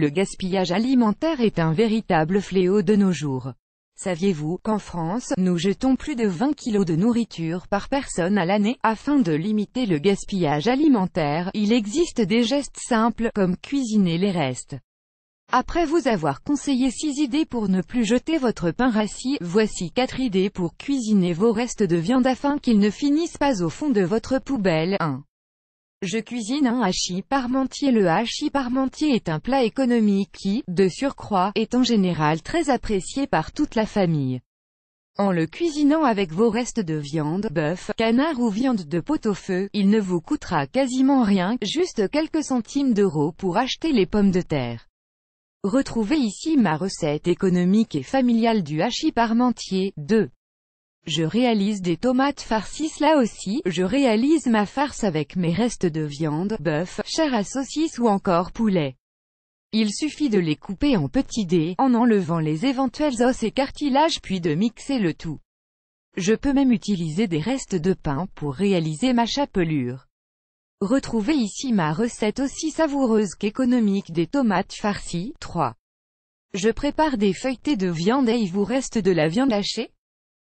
Le gaspillage alimentaire est un véritable fléau de nos jours. Saviez-vous qu'en France, nous jetons plus de 20 kg de nourriture par personne à l'année Afin de limiter le gaspillage alimentaire, il existe des gestes simples, comme cuisiner les restes. Après vous avoir conseillé 6 idées pour ne plus jeter votre pain rassis, voici 4 idées pour cuisiner vos restes de viande afin qu'ils ne finissent pas au fond de votre poubelle. 1. Je cuisine un hachis parmentier. Le hachis parmentier est un plat économique qui, de surcroît, est en général très apprécié par toute la famille. En le cuisinant avec vos restes de viande, bœuf, canard ou viande de pot-au-feu, il ne vous coûtera quasiment rien, juste quelques centimes d'euros pour acheter les pommes de terre. Retrouvez ici ma recette économique et familiale du hachis parmentier, 2. Je réalise des tomates farcies là aussi, je réalise ma farce avec mes restes de viande, bœuf, chair à saucisse ou encore poulet. Il suffit de les couper en petits dés, en enlevant les éventuels os et cartilages puis de mixer le tout. Je peux même utiliser des restes de pain pour réaliser ma chapelure. Retrouvez ici ma recette aussi savoureuse qu'économique des tomates farcies. 3. Je prépare des feuilletés de viande et il vous reste de la viande hachée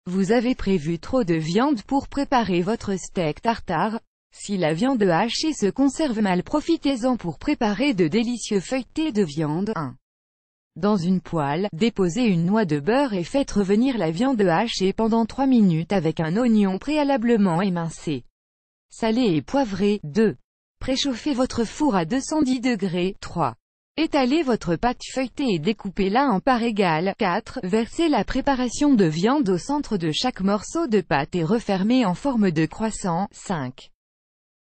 vous avez prévu trop de viande pour préparer votre steak tartare Si la viande hachée se conserve mal profitez-en pour préparer de délicieux feuilletés de viande 1. Dans une poêle, déposez une noix de beurre et faites revenir la viande hachée pendant 3 minutes avec un oignon préalablement émincé. salé et poivré. 2. Préchauffez votre four à 210 degrés. 3. Étalez votre pâte feuilletée et découpez-la en parts égales. 4. Versez la préparation de viande au centre de chaque morceau de pâte et refermez en forme de croissant. 5.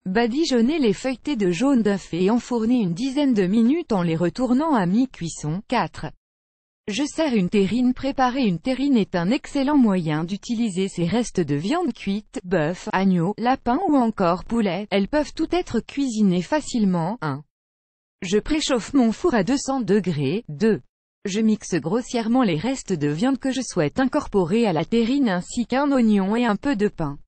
Badigeonnez les feuilletés de jaune d'œuf et enfournez une dizaine de minutes en les retournant à mi-cuisson. 4. Je sers une terrine Préparer une terrine est un excellent moyen d'utiliser ces restes de viande cuite, bœuf, agneau, lapin ou encore poulet. Elles peuvent toutes être cuisinées facilement. 1. Je préchauffe mon four à 200 degrés. 2. Je mixe grossièrement les restes de viande que je souhaite incorporer à la terrine ainsi qu'un oignon et un peu de pain.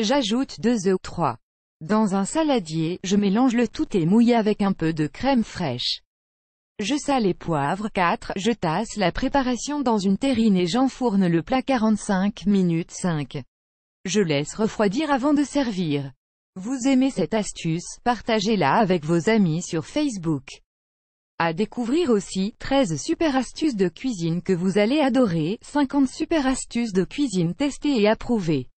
J'ajoute 2 œufs 3. Dans un saladier, je mélange le tout et mouille avec un peu de crème fraîche. Je sale et poivre 4. Je tasse la préparation dans une terrine et j'enfourne le plat 45 minutes 5. Je laisse refroidir avant de servir. Vous aimez cette astuce, partagez-la avec vos amis sur Facebook. À découvrir aussi, 13 super astuces de cuisine que vous allez adorer, 50 super astuces de cuisine testées et approuvées.